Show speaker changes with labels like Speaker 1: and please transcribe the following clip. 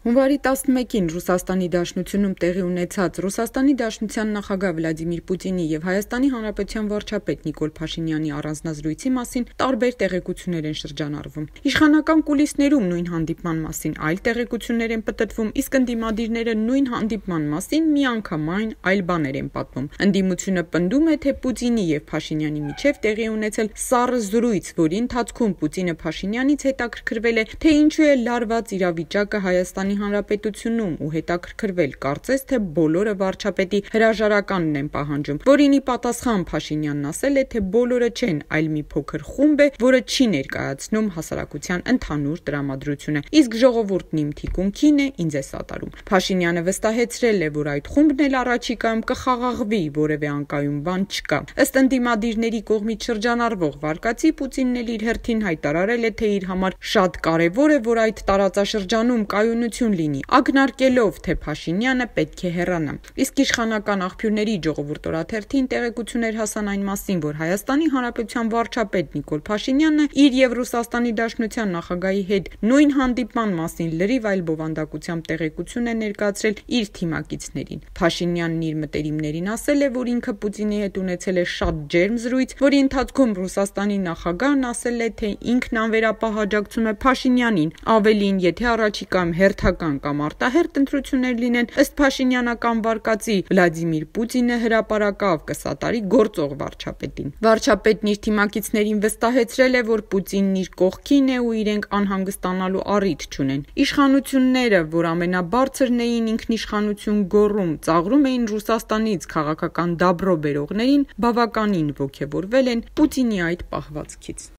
Speaker 1: Հունվարի 11-ին Ռուսաստանի Դաշնությունում տեղի ունեցած Ռուսաստանի Դաշնության նախագահ Վլադիմիր Պուտինի եւ Հայաստանի Հանրապետության վարչապետ Նիկոլ Փաշինյանի առանձնազրույցի մասին տարբեր տեղեկություններ են շրջանառվում։ Իշխանական կուլիսներում նույն հանդիպման մասին այլ տեղեկություններ են պատտվում, իսկ ընդդիմադիրները նույն հանդիպման մասին միանգամայն այլ բաներ են պատմում։ Ընդդիմությունը պնդում է, թե Պուտինի եւ Փաշինյանի միջև տեղի ունեցել սառը զրույց, որի ընթացքում Պուտինը Փաշինյանից հետաքրքրվել է, թե ինչու է լարված իրավիճակը Հայաստանի Հայաստանի Հանրապետությունում ու հետաքրքրվել կարծես թե բոլորը վարչապետի հրաժարականն են պահանջում, որին ի պատասխան Փաշինյանն ասել է, թե բոլորը չեն, այլ մի փոքր խումբ է, որը չի ներկայացնում հասարակության ընդհանուր տրամադրությունը։ Իսկ ժողովուրդն իմ թիկունքին է, ինձ է սատարում։ Փաշինյանը վստահեցրել է, որ այդ խումբն էլ առաջիկայում կխաղաղվի, որևէ անկայուն բան չկա։ Ըստ ընդդիմադիրների կողմից շրջանառվող վարկածի Պուտինն էլ իր հերթին հայտարարել է, թե իր համար շատ կարևոր է, որ այդ տարածաշրջանում կայունություն հնարավորություն լինի, ակնարկելով, թե Փաշինյանը պետք է հեռանա։ Իսկ իշխանական աղբյուրների ժողովուրդ օրաթերթին տեղեկություններ հասան այն մասին, որ Հայաստանի Հանրապետության վարչապետ Նիկոլ Փաշինյանը իր եւ Ռուսաստանի Դաշնության նախագահի հետ նույն հանդիպման մասին լրիվ այլ բովանդակությամբ տեղեկություն է ներկայացրել իր թիմակիցներին։ Փաշինյանն իր մտերիմներին ասել է, որ ինքը Պուտինի հետ ունեցել է շատ ջերմ զրույց, որի ընթացքում Ռուսաստանի նախագահն ասել է, թե ինքն անվերապահ աջակցում է Փաշինյանին, ավելին, եթե առաջիկայում հերթական հերթական կամ արտահերթ ընտրություններ լինեն, ըստ Փաշինյանական վարկածի Վլադիմիր Պուտինը հրաապարակավ կսատարի գործող վարչապետին։ Վարչապետն իր թիմակիցներին վստահեցրել է, որ Պուտինն իր կողքին է ու իրենք անհանգստանալու առիթ չունեն։ Իշխանությունները, որ ամենաբարձրն էին ինքնիշխանություն գոռում, ծաղրում էին Ռուսաստանից քաղաքական դաբրո բերողներին, բավականին ողքեվորվել են Պուտինի այդ պահվածքից։